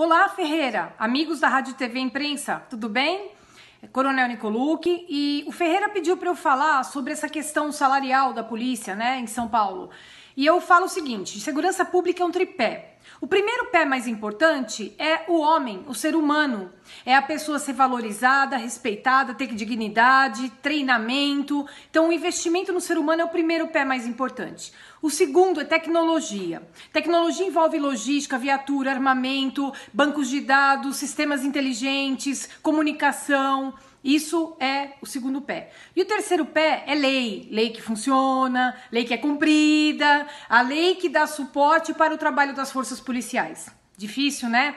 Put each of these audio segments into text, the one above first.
Olá, Ferreira, amigos da Rádio TV Imprensa, tudo bem? É Coronel Nicolucci, e o Ferreira pediu para eu falar sobre essa questão salarial da polícia, né, em São Paulo. E eu falo o seguinte: segurança pública é um tripé. O primeiro pé mais importante é o homem, o ser humano. É a pessoa ser valorizada, respeitada, ter dignidade, treinamento. Então, o investimento no ser humano é o primeiro pé mais importante. O segundo é tecnologia. Tecnologia envolve logística, viatura, armamento, bancos de dados, sistemas inteligentes, comunicação. Isso é o segundo pé. E o terceiro pé é lei, lei que funciona, lei que é cumprida, a lei que dá suporte para o trabalho das forças policiais. Difícil, né?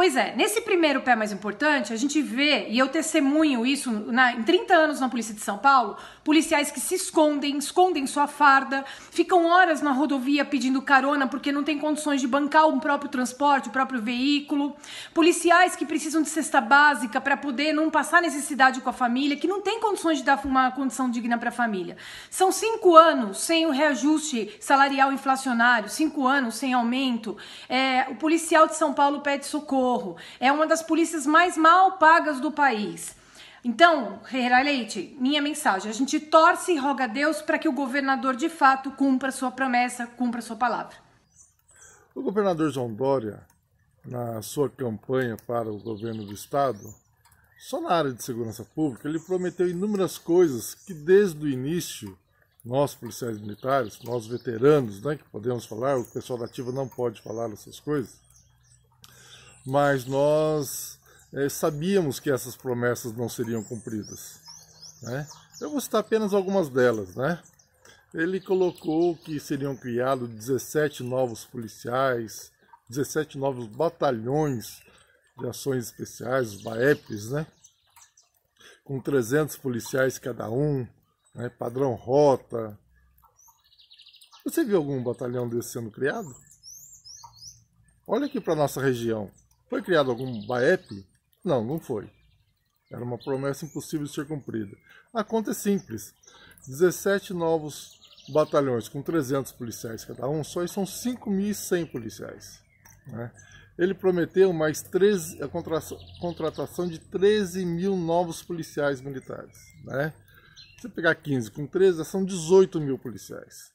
Pois é, nesse primeiro pé mais importante, a gente vê, e eu testemunho isso na, em 30 anos na Polícia de São Paulo, policiais que se escondem, escondem sua farda, ficam horas na rodovia pedindo carona porque não tem condições de bancar o próprio transporte, o próprio veículo. Policiais que precisam de cesta básica para poder não passar necessidade com a família, que não tem condições de dar uma condição digna para a família. São cinco anos sem o reajuste salarial inflacionário, cinco anos sem aumento. É, o policial de São Paulo pede socorro Socorro. É uma das polícias mais mal pagas do país. Então, Herrera Leite, minha mensagem: a gente torce e roga a Deus para que o governador de fato cumpra sua promessa, cumpra sua palavra. O governador João Dória, na sua campanha para o governo do estado, só na área de segurança pública, ele prometeu inúmeras coisas que desde o início nós policiais militares, nós veteranos, né, que podemos falar, o pessoal da ativa não pode falar essas coisas mas nós é, sabíamos que essas promessas não seriam cumpridas. Né? Eu vou citar apenas algumas delas. Né? Ele colocou que seriam criados 17 novos policiais, 17 novos batalhões de ações especiais, os BAEPs, né? com 300 policiais cada um, né? padrão rota. Você viu algum batalhão desse sendo criado? Olha aqui para nossa região. Foi criado algum BAEP? Não, não foi. Era uma promessa impossível de ser cumprida. A conta é simples. 17 novos batalhões com 300 policiais cada um, só são 5.100 policiais. Né? Ele prometeu mais 13, a contratação de 13 mil novos policiais militares. Né? Se você pegar 15 com 13, são 18 mil policiais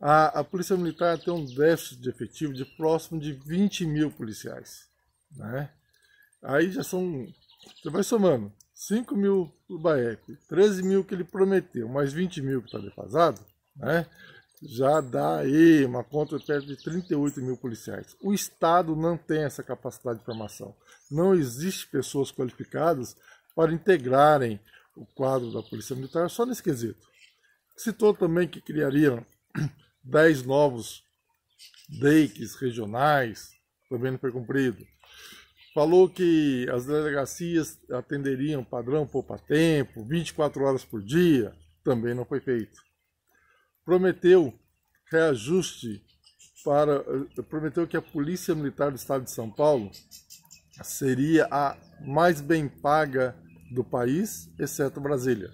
a, a Polícia Militar tem um déficit de efetivo de próximo de 20 mil policiais. Né? Aí já são. Você vai somando 5 mil do BAEP, 13 mil que ele prometeu, mais 20 mil que está defasado, né? já dá aí uma conta perto de 38 mil policiais. O Estado não tem essa capacidade de formação. Não existe pessoas qualificadas para integrarem o quadro da Polícia Militar só nesse quesito. Citou também que criariam 10 novos DEICs regionais, também não foi cumprido. Falou que as delegacias atenderiam padrão poupa-tempo, 24 horas por dia, também não foi feito. Prometeu reajuste para. Prometeu que a Polícia Militar do Estado de São Paulo seria a mais bem paga do país, exceto Brasília.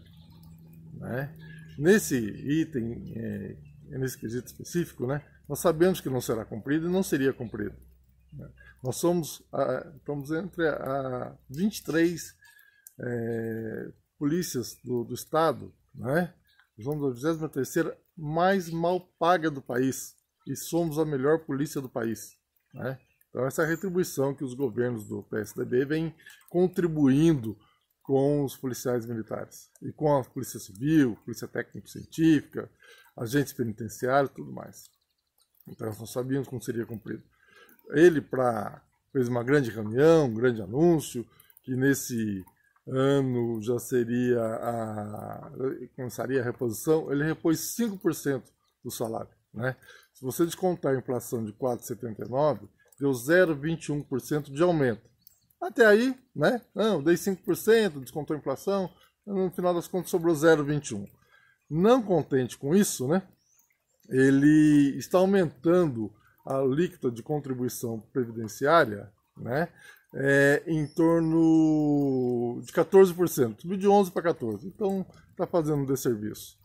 Né? Nesse item eh, é nesse quesito específico, né, nós sabemos que não será cumprido e não seria cumprido. Né? Nós somos, a, estamos entre a 23 é, polícias do, do Estado, né, somos a 23 mais mal paga do país e somos a melhor polícia do país. Né? Então, essa é retribuição que os governos do PSDB vêm contribuindo com os policiais militares e com a Polícia Civil, Polícia Técnico-Científica, agentes penitenciários e tudo mais. Então nós não sabíamos como seria cumprido. Ele pra, fez uma grande reunião, um grande anúncio, que nesse ano já seria a, começaria a reposição, ele repôs 5% do salário. Né? Se você descontar a inflação de 4,79, deu 0,21% de aumento. Até aí, né? Não, dei 5%, descontou a inflação, no final das contas sobrou 0,21%. Não contente com isso, né, ele está aumentando a alíquota de contribuição previdenciária né, é, em torno de 14%, subiu de 11% para 14%. Então, está fazendo um desserviço.